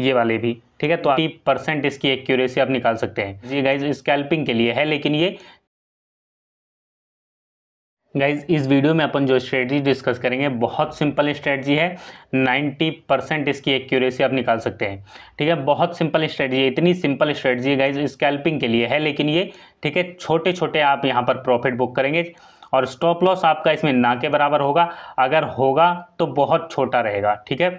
ये वाले भी ठीक है तो आप परसेंट इसकी एक्यूरेसी आप निकाल सकते हैं जी गाइज स्कैल्पिंग के लिए है लेकिन ये गाइज इस वीडियो में अपन जो स्ट्रेटजी डिस्कस करेंगे बहुत सिंपल स्ट्रेटजी है 90 परसेंट इसकी एक्यूरेसी आप निकाल सकते हैं ठीक है बहुत सिंपल स्ट्रेटजी है इतनी सिंपल स्ट्रेटजी है गाइज स्कैल्पिंग के लिए है लेकिन ये ठीक है छोटे छोटे आप यहाँ पर प्रॉफिट बुक करेंगे और स्टॉप लॉस आपका इसमें ना के बराबर होगा अगर होगा तो बहुत छोटा रहेगा ठीक है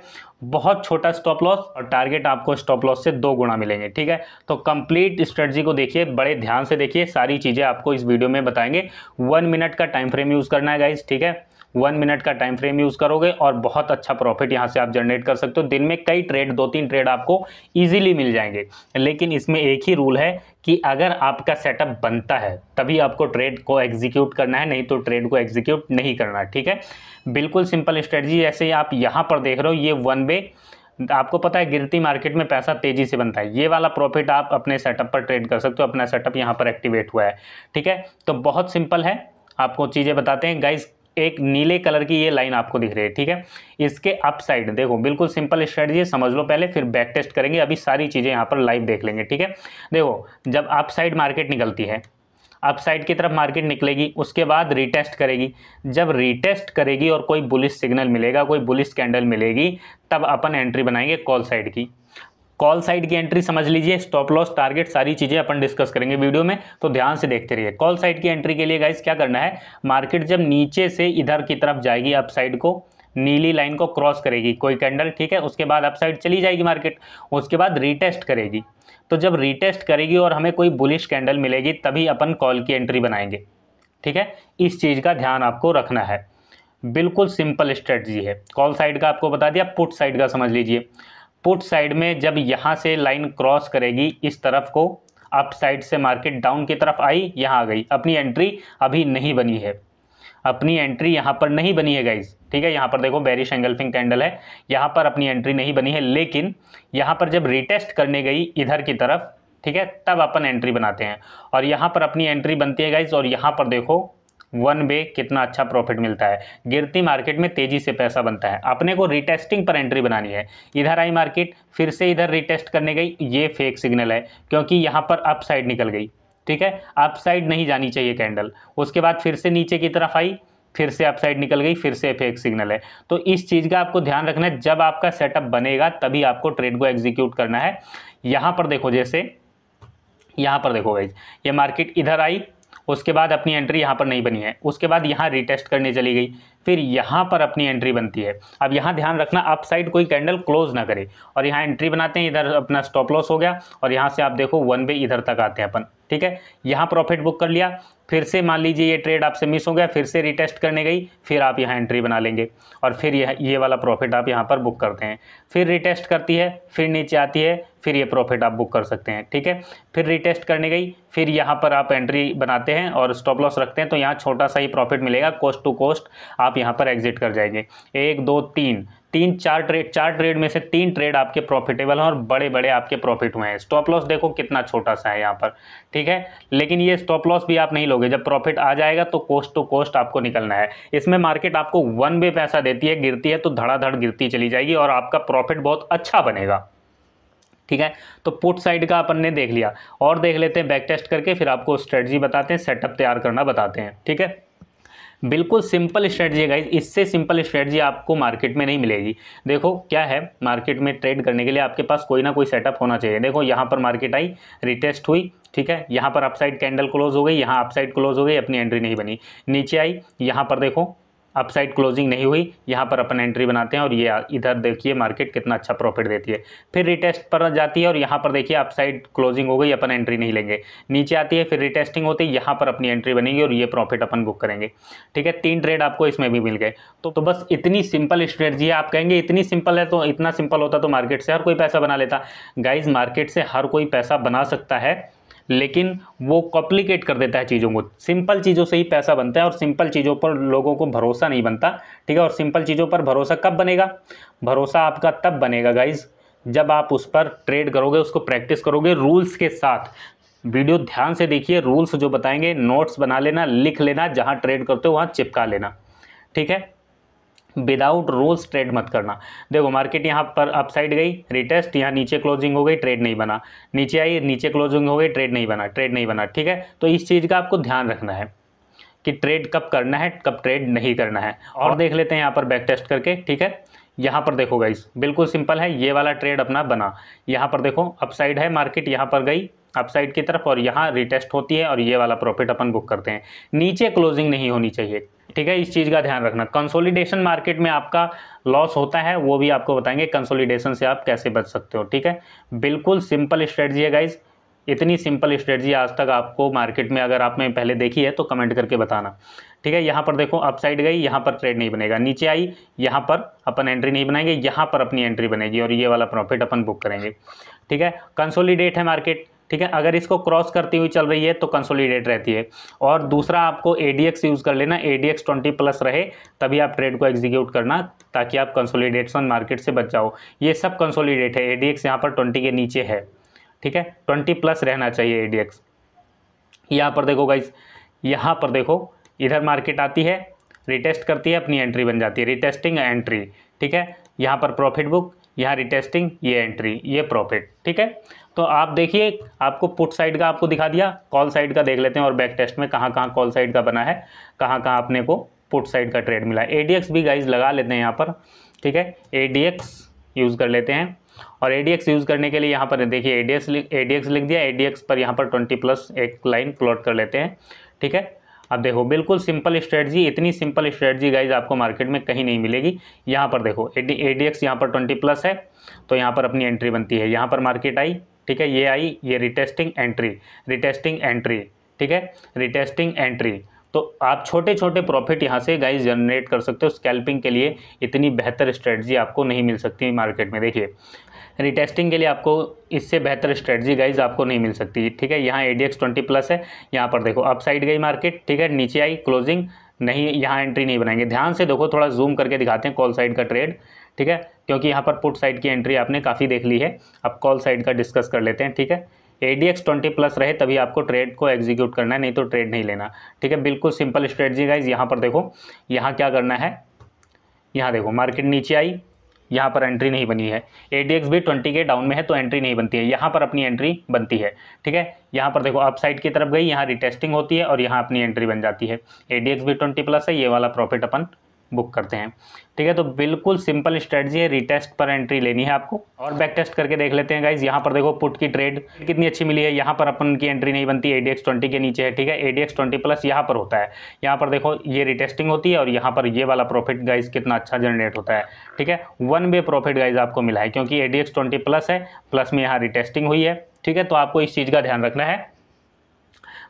बहुत छोटा स्टॉप लॉस और टारगेट आपको स्टॉप लॉस से दो गुना मिलेंगे ठीक है तो कंप्लीट स्ट्रेटजी को देखिए बड़े ध्यान से देखिए सारी चीज़ें आपको इस वीडियो में बताएंगे वन मिनट का टाइम फ्रेम यूज़ करना है गाइज ठीक है वन मिनट का टाइम फ्रेम यूज़ करोगे और बहुत अच्छा प्रॉफिट यहाँ से आप जनरेट कर सकते हो दिन में कई ट्रेड दो तीन ट्रेड आपको ईजिली मिल जाएंगे लेकिन इसमें एक ही रूल है कि अगर आपका सेटअप बनता है तभी आपको ट्रेड को एग्जीक्यूट करना है नहीं तो ट्रेड को एग्जीक्यूट नहीं करना ठीक है बिल्कुल सिंपल स्ट्रेटजी जैसे आप यहाँ पर देख रहे हो ये वन वे आपको पता है गिरती मार्केट में पैसा तेजी से बनता है ये वाला प्रॉफिट आप अपने सेटअप पर ट्रेड कर सकते हो अपना सेटअप यहाँ पर एक्टिवेट हुआ है ठीक है तो बहुत सिंपल है आपको चीज़ें बताते हैं गाइज एक नीले कलर की ये लाइन आपको दिख रही है ठीक है इसके अप साइड देखो बिल्कुल सिंपल स्ट्रेटजी समझ लो पहले फिर बैक टेस्ट करेंगे अभी सारी चीज़ें यहाँ पर लाइव देख लेंगे ठीक है देखो जब अप साइड मार्केट निकलती है अप साइड की तरफ मार्केट निकलेगी उसके बाद रीटेस्ट करेगी जब रीटेस्ट करेगी और कोई बुलिस सिग्नल मिलेगा कोई बुलिस कैंडल मिलेगी तब अपन एंट्री बनाएंगे कॉल साइड की कॉल साइड की एंट्री समझ लीजिए स्टॉप लॉस टारगेट सारी चीज़ें अपन डिस्कस करेंगे वीडियो में तो ध्यान से देखते रहिए कॉल साइड की एंट्री के लिए गाइस क्या करना है मार्केट जब नीचे से इधर की तरफ जाएगी अप साइड को नीली लाइन को क्रॉस करेगी कोई कैंडल ठीक है उसके बाद अप साइड चली जाएगी मार्केट उसके बाद रीटेस्ट करेगी तो जब रीटेस्ट करेगी और हमें कोई बुलिश कैंडल मिलेगी तभी अपन कॉल की एंट्री बनाएंगे ठीक है इस चीज़ का ध्यान आपको रखना है बिल्कुल सिंपल स्ट्रेटजी है कॉल साइड का आपको बता दिया पुट साइड का समझ लीजिए पुट साइड में जब यहाँ से लाइन क्रॉस करेगी इस तरफ को अप साइड से मार्केट डाउन की तरफ आई यहाँ आ गई अपनी एंट्री अभी नहीं बनी है अपनी एंट्री यहाँ पर नहीं बनी है गाइज ठीक है यहाँ पर देखो बैरिश एंगल्फिंग कैंडल है यहाँ पर अपनी एंट्री नहीं बनी है लेकिन यहाँ पर जब रिटेस्ट करने गई इधर की तरफ ठीक है तब अपन एंट्री बनाते हैं और यहाँ पर अपनी एंट्री बनती है गाइज और यहाँ पर देखो वन बे कितना अच्छा प्रॉफिट मिलता है गिरती मार्केट में तेज़ी से पैसा बनता है अपने को रिटेस्टिंग पर एंट्री बनानी है इधर आई मार्केट फिर से इधर रिटेस्ट करने गई ये फेक सिग्नल है क्योंकि यहाँ पर अपसाइड निकल गई ठीक है अपसाइड नहीं जानी चाहिए कैंडल उसके बाद फिर से नीचे की तरफ आई फिर से अपसाइड निकल गई फिर से फेक सिग्नल है तो इस चीज़ का आपको ध्यान रखना है जब आपका सेटअप बनेगा तभी आपको ट्रेड को एग्जीक्यूट करना है यहाँ पर देखो जैसे यहाँ पर देखो भाई ये मार्केट इधर आई उसके बाद अपनी एंट्री यहाँ पर नहीं बनी है उसके बाद यहाँ रिटेस्ट करने चली गई फिर यहाँ पर अपनी एंट्री बनती है अब यहाँ ध्यान रखना अप साइड कोई कैंडल क्लोज ना करे और यहाँ एंट्री बनाते हैं इधर अपना स्टॉप लॉस हो गया और यहाँ से आप देखो वन वे इधर तक आते हैं अपन ठीक है यहाँ प्रॉफिट बुक कर लिया फिर से मान लीजिए ये ट्रेड आपसे मिस हो गया फिर से रिटेस्ट करने गई फिर आप यहाँ एंट्री बना लेंगे और फिर यह ये वाला प्रॉफिट आप यहाँ पर बुक करते हैं फिर रिटेस्ट करती है फिर नीचे आती है फिर ये प्रॉफिट आप बुक कर सकते हैं ठीक है फिर रिटेस्ट करने गई फिर यहाँ पर आप एंट्री बनाते हैं और स्टॉप लॉस रखते हैं तो यहाँ छोटा सा ही प्रॉफिट मिलेगा कोस्ट टू कोस्ट आप यहाँ पर एग्जिट कर जाएंगे एक दो तीन तीन चार ट्रेड चार ट्रेड में से तीन ट्रेड आपके प्रॉफिटेबल हैं और बड़े बड़े आपके प्रॉफिट हुए हैं स्टॉप लॉस देखो कितना छोटा सा है यहाँ पर ठीक है लेकिन ये स्टॉप लॉस भी आप नहीं लोगे जब प्रॉफिट आ जाएगा तो कोस्ट टू कोस्ट आपको निकलना है इसमें मार्केट आपको वन वे पैसा देती है गिरती है तो धड़ाधड़ गिरती चली जाएगी और आपका प्रॉफिट बहुत अच्छा बनेगा ठीक है तो पुट साइड का अपन ने देख लिया और देख लेते हैं बैक टेस्ट करके फिर आपको स्ट्रेटजी बताते हैं सेटअप तैयार करना बताते हैं ठीक है बिल्कुल सिंपल स्ट्रेटजी है गाइज इससे सिंपल स्ट्रेटजी आपको मार्केट में नहीं मिलेगी देखो क्या है मार्केट में ट्रेड करने के लिए आपके पास कोई ना कोई सेटअप होना चाहिए देखो यहाँ पर मार्केट आई रिटेस्ट हुई ठीक है यहाँ पर अपसाइड कैंडल क्लोज हो गई यहाँ अपसाइड क्लोज हो गई अपनी एंट्री नहीं बनी नीचे आई यहाँ पर देखो अपसाइड क्लोजिंग नहीं हुई यहाँ पर अपन एंट्री बनाते हैं और ये इधर देखिए मार्केट कितना अच्छा प्रॉफिट देती है फिर रिटेस्ट पर जाती है और यहाँ पर देखिए अपसाइड क्लोजिंग हो गई अपन एंट्री नहीं लेंगे नीचे आती है फिर रिटेस्टिंग होती है यहाँ पर अपनी एंट्री बनेंगी और ये प्रॉफिट अपन बुक करेंगे ठीक है तीन ट्रेड आपको इसमें भी मिल गए तो, तो बस इतनी सिंपल स्ट्रेटजी है आप कहेंगे इतनी सिंपल है तो इतना सिंपल होता तो मार्केट से हर कोई पैसा बना लेता गाइज मार्केट से हर कोई पैसा बना सकता है लेकिन वो कॉम्प्लिकेट कर देता है चीज़ों को सिंपल चीज़ों से ही पैसा बनता है और सिंपल चीज़ों पर लोगों को भरोसा नहीं बनता ठीक है और सिंपल चीज़ों पर भरोसा कब बनेगा भरोसा आपका तब बनेगा गाइज जब आप उस पर ट्रेड करोगे उसको प्रैक्टिस करोगे रूल्स के साथ वीडियो ध्यान से देखिए रूल्स जो बताएंगे नोट्स बना लेना लिख लेना जहाँ ट्रेड करते हो वहाँ चिपका लेना ठीक है विदाउट रोल्स ट्रेड मत करना देखो मार्केट यहाँ पर अपसाइड गई रिटेस्ट यहाँ नीचे क्लोजिंग हो गई ट्रेड नहीं बना नीचे आई नीचे क्लोजिंग हो गई ट्रेड नहीं बना ट्रेड नहीं बना ठीक है तो इस चीज़ का आपको ध्यान रखना है कि ट्रेड कब करना है कब ट्रेड नहीं करना है और देख लेते हैं यहाँ पर बैक टेस्ट करके ठीक है यहाँ पर देखो गाइस बिल्कुल सिंपल है ये वाला ट्रेड अपना बना यहाँ पर देखो अपसाइड है मार्केट यहाँ पर गई अपसाइड की तरफ और यहाँ रिटेस्ट होती है और ये वाला प्रॉफिट अपन बुक करते हैं नीचे क्लोजिंग नहीं होनी चाहिए ठीक है इस चीज़ का ध्यान रखना कंसोलिडेशन मार्केट में आपका लॉस होता है वो भी आपको बताएंगे कंसोलिडेशन से आप कैसे बच सकते हो ठीक है बिल्कुल सिंपल स्ट्रेटजी है गाइज़ इतनी सिंपल स्ट्रेटजी आज तक आपको मार्केट में अगर आपने पहले देखी है तो कमेंट करके बताना ठीक है यहाँ पर देखो अपसाइड गई यहाँ पर ट्रेड नहीं बनेगा नीचे आई यहाँ पर अपन एंट्री नहीं बनाएंगे यहाँ पर अपनी एंट्री बनेगी और ये वाला प्रॉफिट अपन बुक करेंगे ठीक है कंसोलिडेट है मार्केट ठीक है अगर इसको क्रॉस करती हुई चल रही है तो कंसोलिडेट रहती है और दूसरा आपको ए यूज़ कर लेना ए डी ट्वेंटी प्लस रहे तभी आप ट्रेड को एग्जीक्यूट करना ताकि आप कंसोलीडेशन मार्केट से बच जाओ ये सब कंसोलीडेट है ए डी यहाँ पर ट्वेंटी के नीचे है ठीक है ट्वेंटी प्लस रहना चाहिए ए डी एक्स यहाँ पर देखो गाइज यहाँ पर देखो इधर मार्केट आती है रिटेस्ट करती है अपनी एंट्री बन जाती है रिटेस्टिंग एंट्री ठीक है यहाँ पर प्रॉफिट बुक यहाँ रिटेस्टिंग ये एंट्री ये प्रॉफिट ठीक है तो आप देखिए आपको पुट साइड का आपको दिखा दिया कॉल साइड का देख लेते हैं और बैक टेस्ट में कहाँ कहाँ कॉल साइड का बना है कहाँ कहाँ अपने को पुट साइड का ट्रेड मिला ए भी गाइज लगा लेते हैं यहाँ पर ठीक है ए यूज़ कर लेते हैं और ए यूज़ करने के लिए यहाँ पर देखिए ए डी लिख ए लिख दिया ए पर यहाँ पर ट्वेंटी प्लस एक लाइन प्लॉट कर लेते हैं ठीक है अब देखो बिल्कुल सिंपल स्ट्रेटजी इतनी सिंपल स्ट्रेटजी गाइज आपको मार्केट में कहीं नहीं मिलेगी यहाँ पर देखो ए डी एक्स यहाँ पर ट्वेंटी प्लस है तो यहाँ पर अपनी एंट्री बनती है यहाँ पर मार्केट आई ठीक है ये आई ये रिटेस्टिंग एंट्री रिटेस्टिंग एंट्री ठीक है रिटेस्टिंग एंट्री तो आप छोटे छोटे प्रॉफिट यहाँ से गाइस जनरेट कर सकते हो स्कैल्पिंग के लिए इतनी बेहतर स्ट्रेटजी आपको नहीं मिल सकती मार्केट में देखिए रिटेस्टिंग के लिए आपको इससे बेहतर स्ट्रेटजी गाइज आपको नहीं मिल सकती ठीक है यहाँ A D X twenty plus है यहाँ पर देखो अपसाइड साइड गई मार्केट ठीक है नीचे आई क्लोजिंग नहीं यहाँ एंट्री नहीं बनाएंगे ध्यान से देखो थोड़ा जूम करके दिखाते हैं कॉल साइड का ट्रेड ठीक है क्योंकि यहाँ पर पुट साइड की एंट्री आपने काफ़ी देख ली है अब कॉल साइड का डिस्कस कर लेते हैं ठीक है A D X twenty plus रहे तभी आपको ट्रेड को एग्जीक्यूट करना है नहीं तो ट्रेड नहीं लेना ठीक है बिल्कुल सिंपल स्ट्रेटजी गाइज यहाँ पर देखो यहाँ क्या करना है यहाँ देखो मार्केट नीचे आई यहाँ पर एंट्री नहीं बनी है ए डी एक्स भी ट्वेंटी के डाउन में है तो एंट्री नहीं बनती है यहाँ पर अपनी एंट्री बनती है ठीक है यहाँ पर देखो अप साइड की तरफ गई यहाँ रिटेस्टिंग होती है और यहाँ अपनी एंट्री बन जाती है ए डी एक्स भी ट्वेंटी प्लस है ये वाला प्रॉफिट अपन बुक करते हैं ठीक है तो बिल्कुल सिंपल स्ट्रेटजी है रिटेस्ट पर एंट्री लेनी है आपको और बैक टेस्ट करके देख लेते हैं गाइज यहाँ पर देखो पुट की ट्रेड कितनी अच्छी मिली है यहाँ पर अपन की एंट्री नहीं बनती ए ट्वेंटी के नीचे है ठीक है ए ट्वेंटी प्लस यहाँ पर होता है यहाँ पर देखो ये रिटेस्टिंग होती है और यहाँ पर ये वाला प्रॉफिट गाइज कितना अच्छा जनरेट होता है ठीक है वन वे प्रॉफिट गाइज आपको मिला है क्योंकि ए ट्वेंटी प्लस है प्लस में यहाँ रिटेस्टिंग हुई है ठीक है तो आपको इस चीज़ का ध्यान रखना है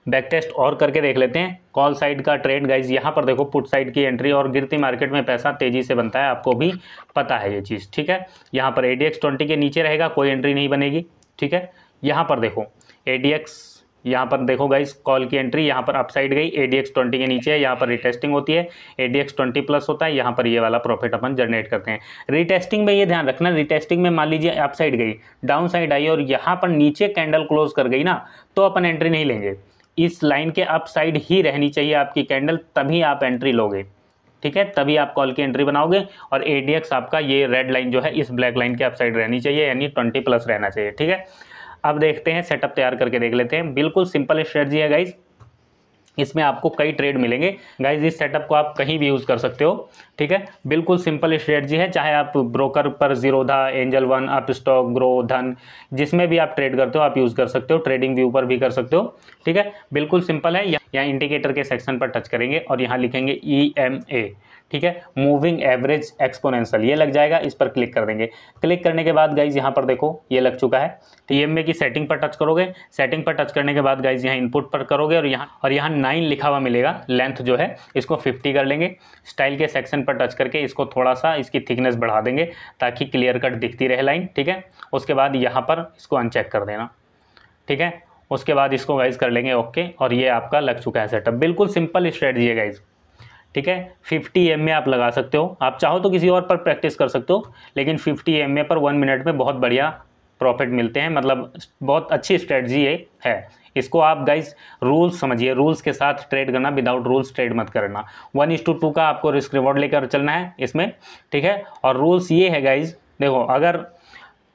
बैक टेस्ट और करके देख लेते हैं कॉल साइड का ट्रेड गाइज यहाँ पर देखो पुट साइड की एंट्री और गिरती मार्केट में पैसा तेजी से बनता है आपको भी पता है ये चीज़ ठीक है यहाँ पर ए डी के नीचे रहेगा कोई एंट्री नहीं बनेगी ठीक है यहाँ पर देखो ए डी यहाँ पर देखो गाइज कॉल की एंट्री यहाँ पर अपसाइड गई ए डी एक्स ट्वेंटी के नीचे है यहाँ पर रिटेस्टिंग होती है A D X twenty plus होता है यहाँ पर ये वाला प्रॉफिट अपन जनरेट करते हैं रिटेस्टिंग में ये ध्यान रखना रिटेस्टिंग में मान लीजिए अपसाइड गई डाउन साइड आई और यहाँ पर नीचे कैंडल क्लोज कर गई ना तो अपन एंट्री नहीं लेंगे इस लाइन के अप साइड ही रहनी चाहिए आपकी कैंडल तभी आप एंट्री लोगे ठीक है तभी आप कॉल की एंट्री बनाओगे और ए आपका ये रेड लाइन जो है इस ब्लैक लाइन के अप साइड रहनी चाहिए यानी ट्वेंटी प्लस रहना चाहिए ठीक है अब देखते हैं सेटअप तैयार करके देख लेते हैं बिल्कुल सिंपल स्ट्रेटजी है गाइज़ इसमें आपको कई ट्रेड मिलेंगे गाइज इस सेटअप को आप कहीं भी यूज़ कर सकते हो ठीक है बिल्कुल सिंपल स्ट्रेटजी है चाहे आप ब्रोकर पर Zerodha Angel One Upstox Groww Dhan जिसमें भी आप ट्रेड करते हो आप यूज़ कर सकते हो ट्रेडिंग व्यू पर भी कर सकते हो ठीक है बिल्कुल सिंपल है यहाँ इंडिकेटर के सेक्शन पर टच करेंगे और यहाँ लिखेंगे ई एम ए ठीक है मूविंग एवरेज एक्सपोनेंशियल ये लग जाएगा इस पर क्लिक कर देंगे क्लिक करने के बाद गाइज यहाँ पर देखो ये लग चुका है तो ई की सेटिंग पर टच करोगे सेटिंग पर टच करने के बाद गाइज यहाँ इनपुट पर करोगे और यहाँ और यहाँ नाइन लिखा हुआ मिलेगा लेंथ जो है इसको फिफ्टी कर लेंगे स्टाइल के सेक्शन पर टच करके इसको थोड़ा सा इसकी थिकनेस बढ़ा देंगे ताकि क्लियर कट दिखती रहे लाइन ठीक है उसके बाद यहाँ पर इसको अनचेक कर देना ठीक है उसके बाद इसको गाइज कर लेंगे ओके और ये आपका लग चुका है सेटअप बिल्कुल सिंपल स्ट्रेटजी है गाइज़ ठीक है 50 एम आप लगा सकते हो आप चाहो तो किसी और पर प्रैक्टिस कर सकते हो लेकिन 50 एम पर वन मिनट में बहुत बढ़िया प्रॉफिट मिलते हैं मतलब बहुत अच्छी स्ट्रेटजी ये है इसको आप गाइस रूल्स समझिए रूल्स के साथ ट्रेड करना विदाउट रूल्स ट्रेड मत करना वन इज टू टू का आपको रिस्क रिवॉर्ड लेकर चलना है इसमें ठीक है और रूल्स ये है गाइज देखो अगर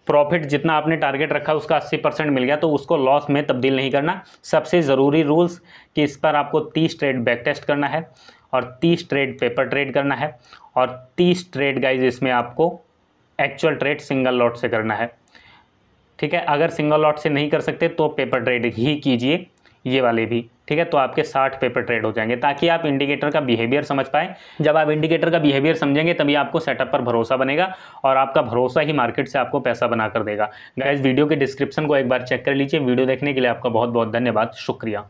प्रॉफिट जितना आपने टारगेट रखा उसका 80 परसेंट मिल गया तो उसको लॉस में तब्दील नहीं करना सबसे ज़रूरी रूल्स कि इस पर आपको 30 ट्रेड बैक टेस्ट करना है और तीस ट्रेड पेपर ट्रेड करना है और तीस ट्रेड गाइज इसमें आपको एक्चुअल ट्रेड सिंगल लॉट से करना है ठीक है अगर सिंगल लॉट से नहीं कर सकते तो पेपर ट्रेड ही कीजिए ये वाले भी ठीक है तो आपके साठ पेपर ट्रेड हो जाएंगे ताकि आप इंडिकेटर का बिहेवियर समझ पाएँ जब आप इंडिकेटर का बिहेवियर समझेंगे तभी आपको सेटअप पर भरोसा बनेगा और आपका भरोसा ही मार्केट से आपको पैसा बना कर देगा गाइज वीडियो के डिस्क्रिप्शन को एक बार चेक कर लीजिए वीडियो देखने के लिए आपका बहुत बहुत धन्यवाद शुक्रिया